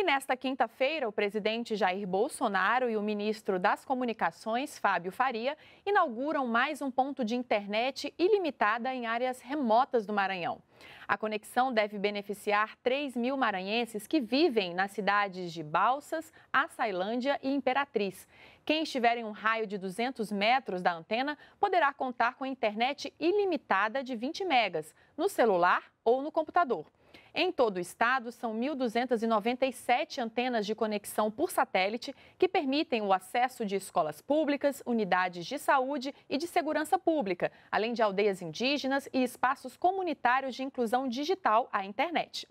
E nesta quinta-feira, o presidente Jair Bolsonaro e o ministro das Comunicações, Fábio Faria, inauguram mais um ponto de internet ilimitada em áreas remotas do Maranhão. A conexão deve beneficiar 3 mil maranhenses que vivem nas cidades de Balsas, Açailândia e Imperatriz. Quem estiver em um raio de 200 metros da antena poderá contar com internet ilimitada de 20 megas, no celular ou no computador. Em todo o estado, são 1.297 antenas de conexão por satélite que permitem o acesso de escolas públicas, unidades de saúde e de segurança pública, além de aldeias indígenas e espaços comunitários de inclusão digital à internet.